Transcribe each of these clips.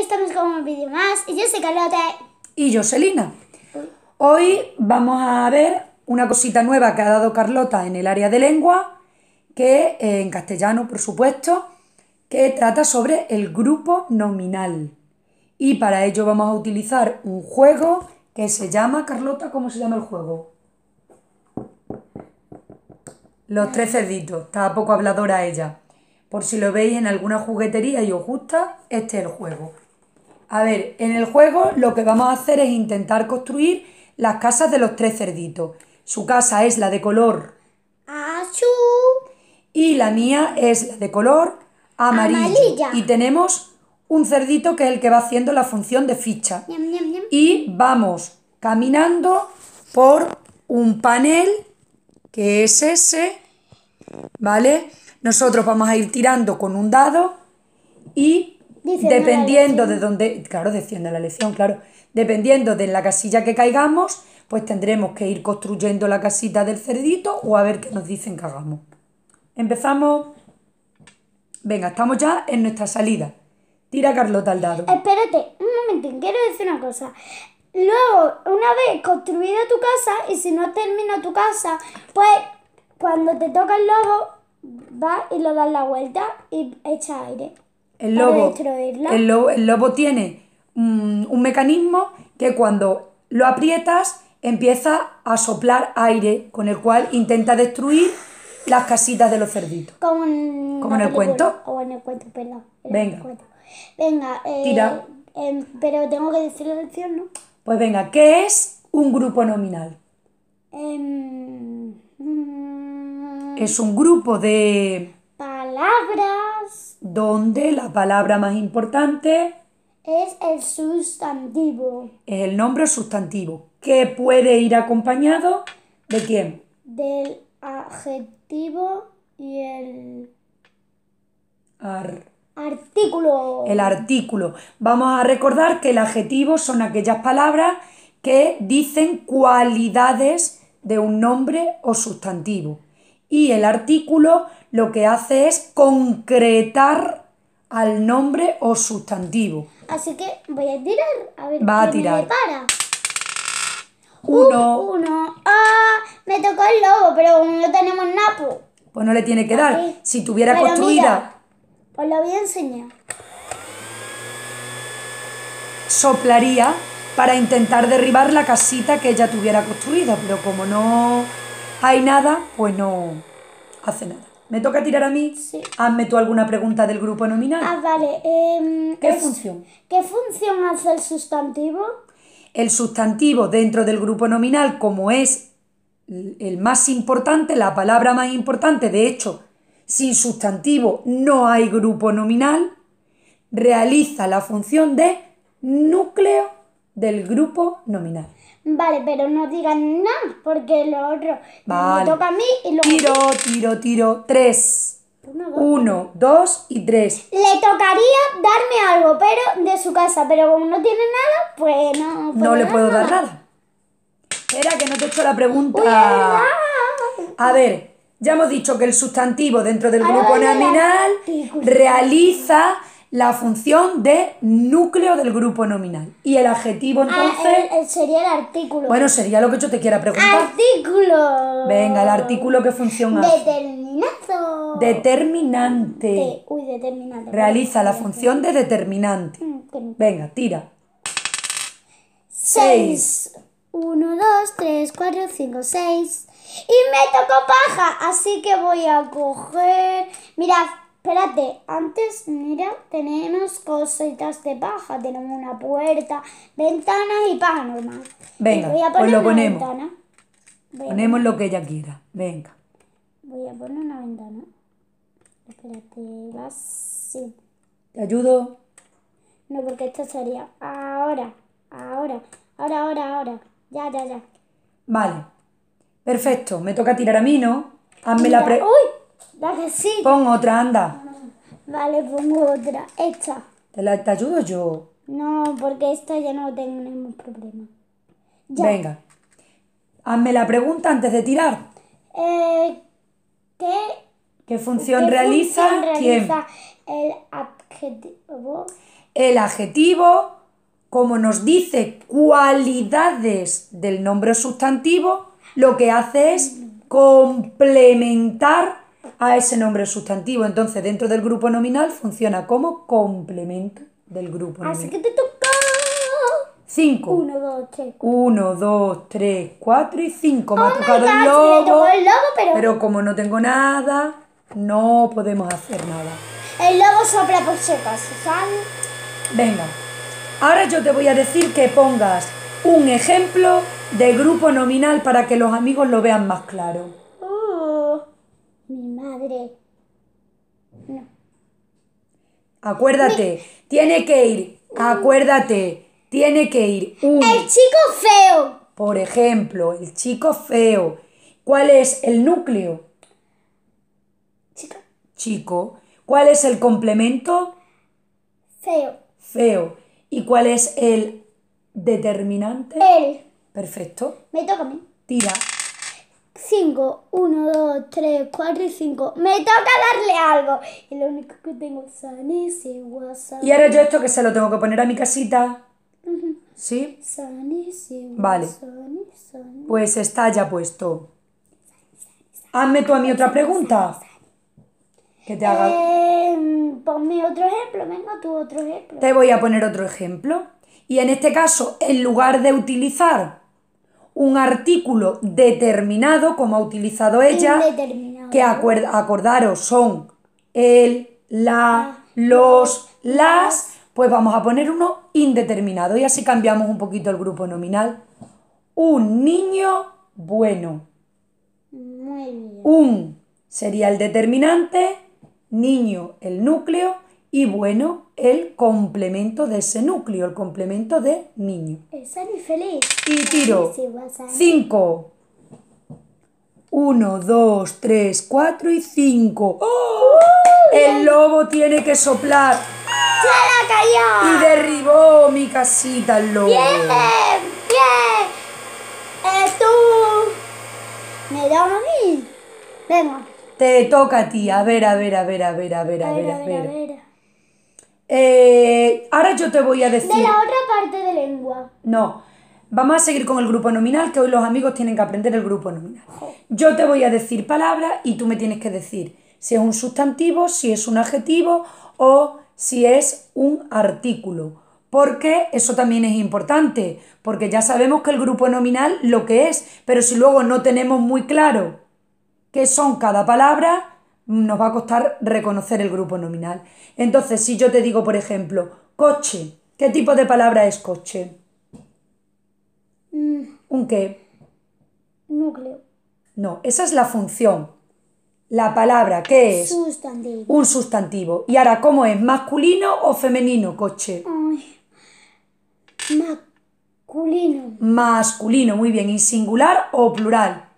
estamos con un vídeo más y yo soy Carlota. Y yo, Hoy vamos a ver una cosita nueva que ha dado Carlota en el área de lengua, que eh, en castellano, por supuesto, que trata sobre el grupo nominal. Y para ello vamos a utilizar un juego que se llama, Carlota, ¿cómo se llama el juego? Los tres cerditos, está poco habladora ella. Por si lo veis en alguna juguetería y os gusta, este es el juego. A ver, en el juego lo que vamos a hacer es intentar construir las casas de los tres cerditos. Su casa es la de color azul y la mía es la de color amarillo. Amarilla. Y tenemos un cerdito que es el que va haciendo la función de ficha. Y vamos caminando por un panel que es ese, ¿vale? Nosotros vamos a ir tirando con un dado y dependiendo de dónde, claro, defiende la lección claro, dependiendo de la casilla que caigamos, pues tendremos que ir construyendo la casita del cerdito o a ver qué nos dicen que hagamos. Empezamos. Venga, estamos ya en nuestra salida. Tira Carlota al dado. Espérate, un momento, quiero decir una cosa. Luego, una vez construida tu casa, y si no termina tu casa, pues cuando te toca el lobo, va y lo das la vuelta y echa aire. El lobo, el lobo, tiene mm, un, mecanismo que cuando lo aprietas empieza a soplar aire, con el cual intenta destruir las casitas de los cerditos. Como en, el cuento. O en el cuento, perdón. Venga. Venga, eh, Tira. Em, pero tengo que decir la lección, ¿no? Pues venga, ¿qué es un grupo nominal? Em, mm. es un grupo de palabras. Donde la palabra más importante es el sustantivo. Es el nombre sustantivo. ¿Qué puede ir acompañado de quién? Del adjetivo y el artículo. El artículo. Vamos a recordar que el adjetivo son aquellas palabras que dicen cualidades de un nombre o sustantivo. Y el artículo lo que hace es concretar al nombre o sustantivo. Así que voy a tirar a ver Va a tirar. me Uno. Uh, uno. ¡Ah! Me tocó el lobo, pero no tenemos napo. Pues no le tiene que dar. Si tuviera construida. pues lo voy a enseñar. Soplaría para intentar derribar la casita que ella tuviera construida, pero como no hay nada, pues no hace nada. ¿Me toca tirar a mí? Sí. Hazme tú alguna pregunta del grupo nominal. Ah, vale. Em, ¿Qué función? ¿Qué función hace el sustantivo? El sustantivo dentro del grupo nominal, como es el más importante, la palabra más importante, de hecho, sin sustantivo no hay grupo nominal, realiza la función de núcleo del grupo nominal. Vale, pero no digan nada, porque lo otro vale. toca a mí y lo Tiro, tiro, tiro. Tres. Uno dos. y tres. Le tocaría darme algo, pero de su casa, pero como no tiene nada, pues no. Pues no le puedo dar nada. Era que no te he hecho la pregunta. a ver, ya hemos dicho que el sustantivo dentro del grupo nominal realiza la función de núcleo del grupo nominal. Y el adjetivo ah, entonces... sería el artículo. Bueno, sería lo que yo te quiera preguntar. Artículo. Venga, el artículo que funciona. Determinazo. Determinante. uy, determinante. Realiza la función de determinante. Mm, Venga, tira. 6. 1, 2, 3, 4, 5, 6. Y me tocó paja, así que voy a coger... Mirad, Espérate, antes, mira, tenemos cositas de paja. Tenemos una puerta, ventanas y paja normal. Venga, voy a pues poner lo ponemos. ventana. Ponemos lo que ella quiera. Venga. Voy a poner una ventana. Espérate, vas. Sí. ¿Te ayudo? No, porque esto sería ahora, ahora, ahora, ahora, ahora. Ya, ya, ya. Vale. Perfecto. Me toca tirar a mí, ¿no? Hazme la pre... ¡Uy! Pongo sí. otra, anda. Vale, pongo otra. Esta. ¿Te, la, te ayudo yo? No, porque esta ya no tengo ningún problema. Venga. Hazme la pregunta antes de tirar. Eh, ¿Qué, función realiza, realiza el adjetivo? El adjetivo, como nos dice cualidades del nombre sustantivo, lo que hace es complementar a ese nombre sustantivo. Entonces, dentro del grupo nominal funciona como complemento del grupo Así que te toca. 5. 1, 2, 3. Uno, dos, tres, cuatro y cinco. Me ha oh tocado el lobo. pero... como no tengo nada, no podemos hacer nada. El lobo sopla por secas ¿sabes? Venga. Ahora yo te voy a decir que pongas un ejemplo de grupo nominal para que los amigos lo vean más claro mi madre. No. Acuérdate, tiene que ir. Mm. Acuérdate, tiene que ir. Un... El chico feo. Por ejemplo, el chico feo. ¿Cuál es el núcleo? Chico. Chico. ¿Cuál es el complemento? Feo. Feo. ¿Y cuál es el determinante? El. Perfecto. Me toca a mí. Tira. 5, 1, 2, 3, 4 y 5. Me toca darle algo. Y lo único que tengo es sanísimo WhatsApp. Y ahora yo esto que se lo tengo que poner a mi casita. ¿Sí? Sanísimo. Vale. Pues está ya puesto. Hazme tú a mí otra pregunta. Que te haga. Eh, ponme otro ejemplo, venga tú otro ejemplo. Te voy a poner otro ejemplo. Y en este caso, en lugar de utilizar un artículo determinado, como ha utilizado ella, que acordaros son el, la, los, las, pues vamos a poner uno indeterminado y así cambiamos un poquito el grupo nominal. Un niño bueno. Un sería el determinante, niño el núcleo y bueno, el complemento de ese núcleo, el complemento de niño. Es y feliz. Y tiro. Cinco. Uno, dos, tres, cuatro y cinco. ¡Oh! El lobo tiene que soplar. ¡Se la cayó! Y derribó mi casita el lobo. ¡Bien! ¡Bien! es eh, tú. ¿Me da a mí? Venga. Te toca a ti. A ver, a ver, a ver, a ver, a ver, a ver. A ver, a ver. A ver. Eh, ahora yo te voy a decir... De la otra parte de lengua. No. Vamos a seguir con el grupo nominal, que hoy los amigos tienen que aprender el grupo nominal. Yo te voy a decir palabras y tú me tienes que decir si es un sustantivo, si es un adjetivo o si es un artículo. Porque eso también es importante, porque ya sabemos que el grupo nominal lo que es, pero si luego no tenemos muy claro qué son cada palabra, nos va a costar reconocer el grupo nominal. Entonces, si yo te digo, por ejemplo, coche, ¿qué tipo de palabra es coche? Mm. ¿Un qué? Núcleo. No, esa es la función. La palabra, ¿qué es? Sustantivo. Un sustantivo. ¿Y ahora cómo es? ¿Masculino o femenino coche? Masculino. Masculino, muy bien. ¿Y singular o plural?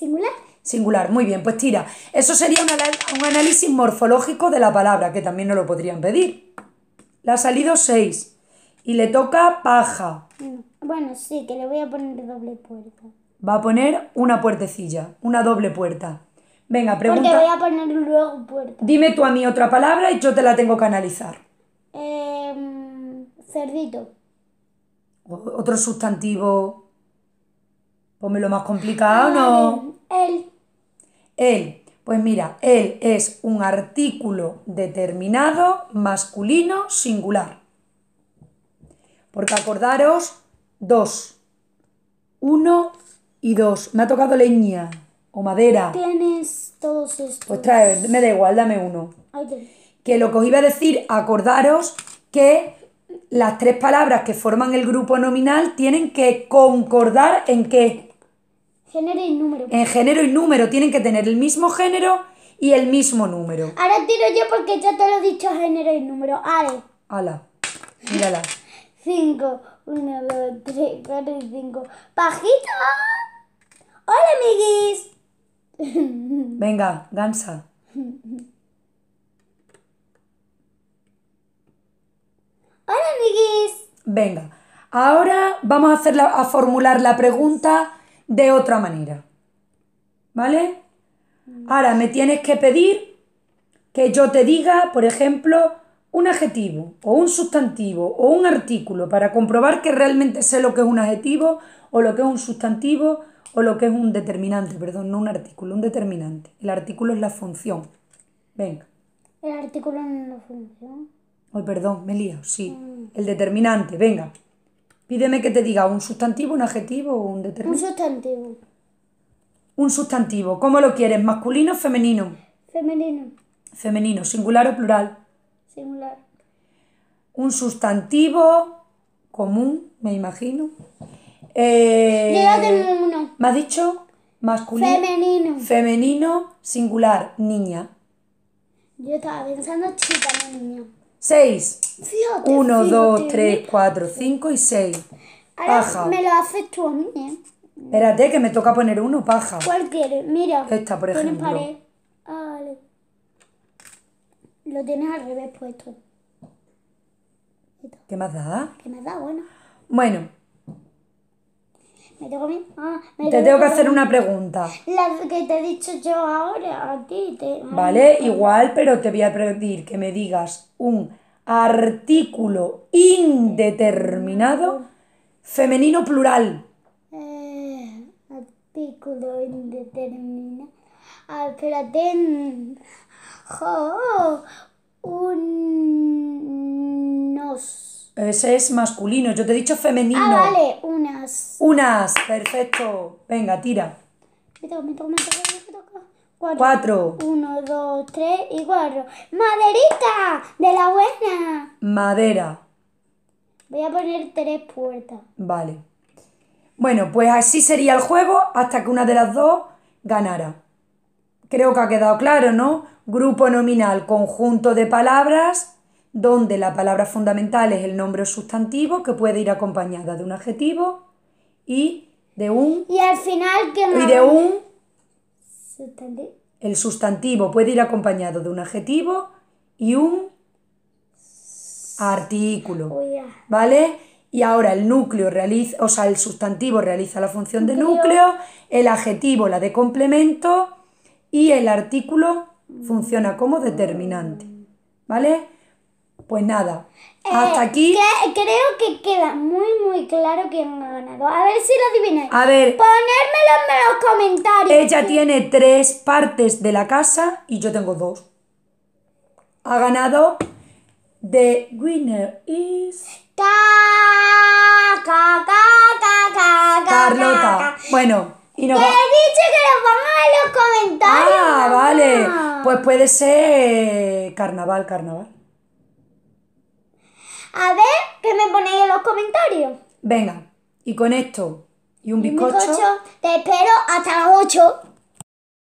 singular. Singular, muy bien, pues tira. Eso sería un, análisis morfológico de la palabra, que también nos lo podrían pedir. Le ha salido 6. Y le toca paja. Bueno, sí, que le voy a poner doble puerta. Va a poner una puertecilla, una doble puerta. Venga, pregunta. Porque voy a poner luego puerta. Dime tú a mí otra palabra y yo te la tengo que analizar. Em, cerdito. Otro sustantivo. lo más complicado, ¿no? Ah, él. Él. Pues mira, él es un artículo determinado masculino singular. Porque acordaros, dos. Uno y dos. Me ha tocado leña o madera. Tienes todos estos. Pues trae, me da igual, dame uno. Que lo que os iba a decir, acordaros que las tres palabras que forman el grupo nominal tienen que concordar en qué. Género y número. En género y número tienen que tener el mismo género y el mismo número. Ahora tiro yo porque ya te lo he dicho género y número. Ale. ¡Hala! Mírala. 5, 1, 2, 3, 4 y 5. ¡Pajito! ¡Hola, amiguis! Venga, danza. ¡Hola, amiguis! Venga, ahora vamos a, hacer a formular la pregunta de otra manera. ¿Vale? Mm. Ahora me tienes que pedir que yo te diga, por ejemplo, un adjetivo o un sustantivo o un artículo para comprobar que realmente sé lo que es un adjetivo o lo que es un sustantivo o lo que es un determinante, perdón, no un artículo, un determinante. El artículo es la función. Venga. El artículo no es la función. perdón, me lío, sí. Mm. El determinante, venga. Pídeme que te diga un sustantivo, un adjetivo o un determinado? Un sustantivo. Un sustantivo. ¿Cómo lo quieres? ¿Masculino o femenino? Femenino. Femenino, singular o plural. Singular. Un sustantivo común, me imagino. Eh, Yo uno. ¿Me has dicho? Masculino. Femenino. Femenino, singular, niña. Yo estaba pensando chica, no niña. 6. 1, 2, 3, 4, 5 y 6. paja. me lo haces tú a mí. ¿eh? Espérate, que me toca poner uno, paja. Cualquier, Mira. Esta, por ejemplo. Pared. Ah, vale. Lo tienes al revés puesto. ¿Qué más da? ¿Qué más da? Bueno. Bueno. Ah, te tengo que hacer una pregunta. La que te he dicho yo ahora, a ti. Vale, igual, pero te voy a pedir que me digas un artículo indeterminado femenino plural. Eh, artículo indeterminado. espérate. un... Ese es masculino, yo te he dicho femenino. Ah, vale, unas. perfecto. Venga, tira. Cuatro. Uno, dos, tres y cuatro. ¡Maderita! ¡De la buena! Madera. Voy a poner tres puertas. Vale. Bueno, pues así sería el juego hasta que una de las dos ganara. Creo que ha quedado claro, ¿no? Grupo nominal, conjunto de palabras, donde la palabra fundamental es el nombre sustantivo que puede ir acompañada de un adjetivo y de un... Y al final que Y de un... El sustantivo puede ir acompañado de un adjetivo y un artículo. ¿Vale? Y ahora el núcleo realiza, o sea, el sustantivo realiza la función de núcleo, el adjetivo la de complemento y el artículo funciona como determinante. ¿Vale? Pues nada, eh, hasta aquí. creo que queda muy, muy claro quién ha ganado. A ver si lo adivináis. A ver. Ponérmelo en los comentarios. Ella tiene tres partes de la casa y yo tengo dos. Ha ganado. The winner is. Ca, ca, ca, Carlota. Bueno, y no. Que va... he dicho que lo pongan en los comentarios. Ah, vale. Ah. Pues puede ser. Carnaval, carnaval. A ver qué me ponéis en los comentarios. Venga, y con esto y un bizcocho. te espero hasta las 8.